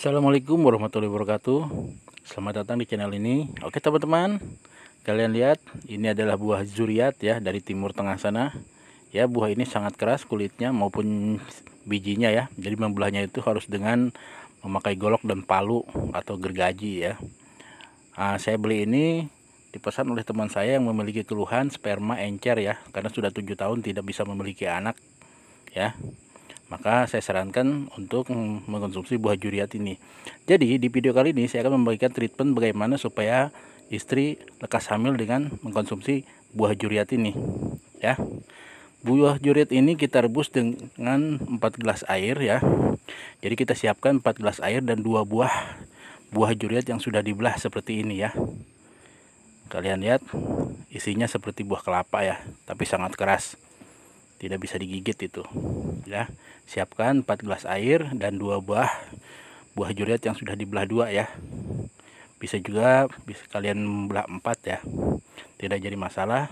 Assalamualaikum warahmatullahi wabarakatuh Selamat datang di channel ini Oke teman-teman Kalian lihat ini adalah buah zuriat ya Dari timur tengah sana Ya buah ini sangat keras kulitnya maupun bijinya ya Jadi membelahnya itu harus dengan memakai golok dan palu atau gergaji ya nah, Saya beli ini dipesan oleh teman saya yang memiliki keluhan sperma encer ya Karena sudah tujuh tahun tidak bisa memiliki anak ya maka saya sarankan untuk mengkonsumsi buah juriat ini. Jadi di video kali ini saya akan memberikan treatment bagaimana supaya istri lekas hamil dengan mengkonsumsi buah juriat ini. Ya. Buah juriat ini kita rebus dengan 4 gelas air ya. Jadi kita siapkan 4 gelas air dan dua buah buah juriat yang sudah dibelah seperti ini ya. Kalian lihat isinya seperti buah kelapa ya, tapi sangat keras tidak bisa digigit itu ya siapkan 4 gelas air dan dua buah buah juriat yang sudah dibelah dua ya bisa juga bisa kalian belah empat ya tidak jadi masalah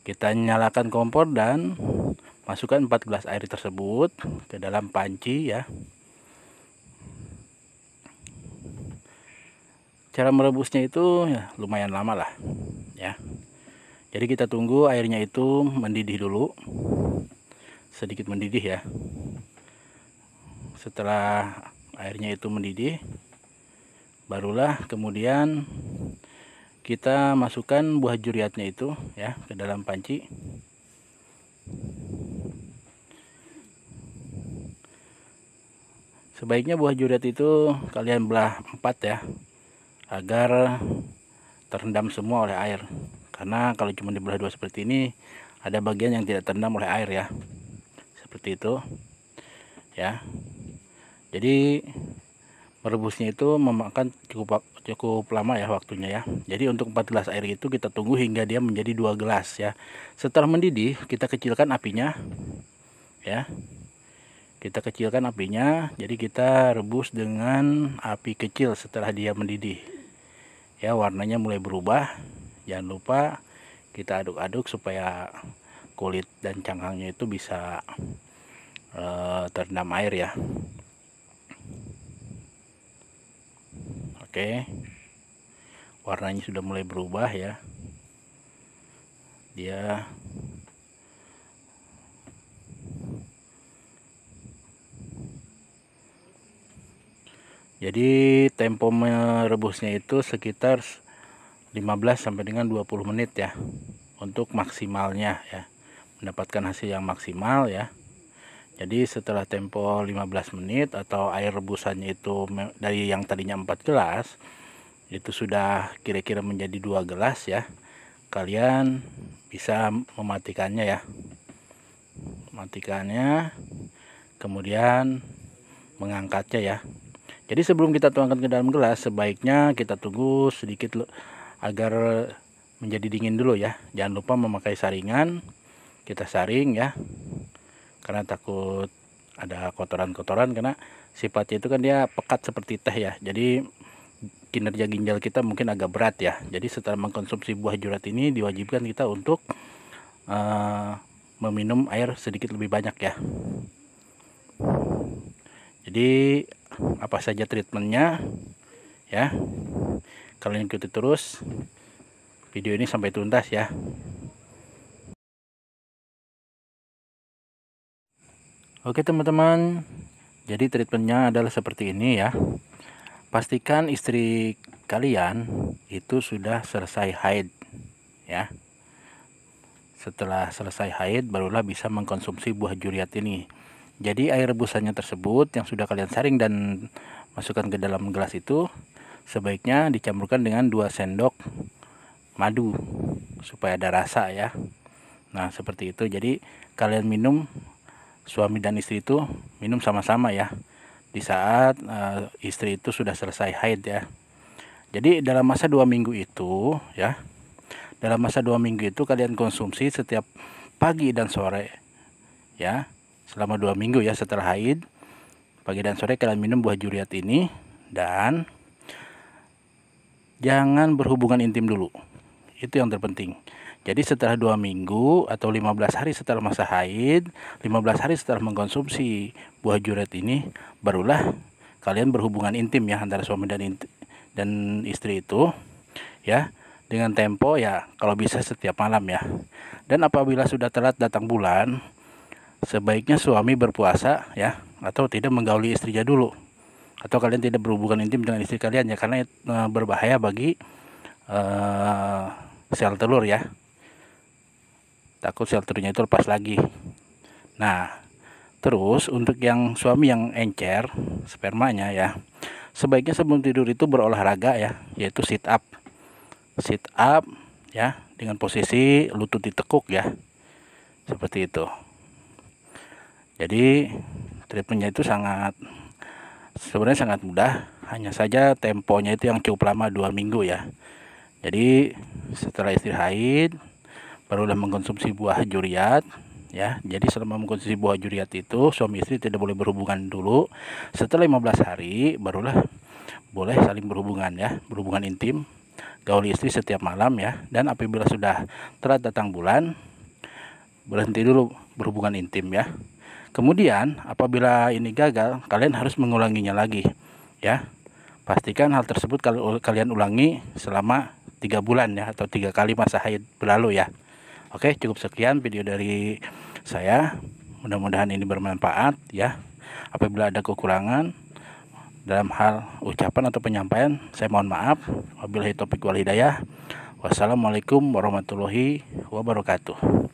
kita nyalakan kompor dan masukkan 4 gelas air tersebut ke dalam panci ya cara merebusnya itu ya, lumayan lama lah ya jadi kita tunggu airnya itu mendidih dulu sedikit mendidih ya setelah airnya itu mendidih barulah kemudian kita masukkan buah juriatnya itu ya ke dalam panci sebaiknya buah juriat itu kalian belah empat ya agar terendam semua oleh air karena kalau cuma dibelah dua seperti ini ada bagian yang tidak terendam oleh air ya seperti itu ya jadi merebusnya itu memakan cukup cukup lama ya waktunya ya jadi untuk 4 gelas air itu kita tunggu hingga dia menjadi dua gelas ya setelah mendidih kita kecilkan apinya ya kita kecilkan apinya jadi kita rebus dengan api kecil setelah dia mendidih ya warnanya mulai berubah jangan lupa kita aduk-aduk supaya kulit dan cangkangnya itu bisa uh, terendam air ya oke warnanya sudah mulai berubah ya dia jadi tempo merebusnya itu sekitar 15 sampai dengan 20 menit ya untuk maksimalnya ya mendapatkan hasil yang maksimal ya jadi setelah tempo 15 menit atau air rebusannya itu dari yang tadinya 4 gelas itu sudah kira-kira menjadi dua gelas ya kalian bisa mematikannya ya matikannya kemudian mengangkatnya ya jadi sebelum kita tuangkan ke dalam gelas sebaiknya kita tunggu sedikit agar menjadi dingin dulu ya jangan lupa memakai saringan kita saring ya karena takut ada kotoran-kotoran karena sifatnya itu kan dia pekat seperti teh ya jadi kinerja ginjal kita mungkin agak berat ya jadi setelah mengkonsumsi buah jurat ini diwajibkan kita untuk uh, meminum air sedikit lebih banyak ya jadi apa saja treatmentnya ya kalian ikuti terus video ini sampai tuntas ya Oke teman-teman, jadi treatmentnya adalah seperti ini ya. Pastikan istri kalian itu sudah selesai haid ya. Setelah selesai haid barulah bisa mengkonsumsi buah juriat ini. Jadi air rebusannya tersebut yang sudah kalian saring dan masukkan ke dalam gelas itu sebaiknya dicampurkan dengan 2 sendok madu supaya ada rasa ya. Nah, seperti itu. Jadi kalian minum suami dan istri itu minum sama-sama ya di saat uh, istri itu sudah selesai haid ya. Jadi dalam masa dua minggu itu ya, dalam masa dua minggu itu kalian konsumsi setiap pagi dan sore ya, selama dua minggu ya setelah haid pagi dan sore kalian minum buah juriat ini dan jangan berhubungan intim dulu. Itu yang terpenting. Jadi setelah dua minggu atau 15 hari setelah masa haid, 15 hari setelah mengkonsumsi buah juret ini, barulah kalian berhubungan intim ya antara suami dan inti, dan istri itu, ya dengan tempo ya kalau bisa setiap malam ya. Dan apabila sudah telat datang bulan, sebaiknya suami berpuasa ya atau tidak menggauli istrinya dulu atau kalian tidak berhubungan intim dengan istri kalian ya karena eh, berbahaya bagi uh, sel telur ya takut shelternya itu lepas lagi nah terus untuk yang suami yang encer spermanya ya sebaiknya sebelum tidur itu berolahraga ya yaitu sit up sit up ya dengan posisi lutut ditekuk ya seperti itu jadi treatmentnya itu sangat sebenarnya sangat mudah hanya saja temponya itu yang cukup lama dua minggu ya jadi setelah istri haid barulah mengkonsumsi buah juriat ya. Jadi selama mengkonsumsi buah juriat itu suami istri tidak boleh berhubungan dulu. Setelah 15 hari barulah boleh saling berhubungan ya, berhubungan intim gaul istri setiap malam ya. Dan apabila sudah telat datang bulan berhenti dulu berhubungan intim ya. Kemudian apabila ini gagal, kalian harus mengulanginya lagi ya. Pastikan hal tersebut kalau kalian ulangi selama tiga bulan ya atau tiga kali masa haid berlalu ya. Oke, cukup sekian video dari saya. Mudah-mudahan ini bermanfaat ya. Apabila ada kekurangan dalam hal ucapan atau penyampaian, saya mohon maaf. Wabillahi topik wal hidayah. Wassalamualaikum warahmatullahi wabarakatuh.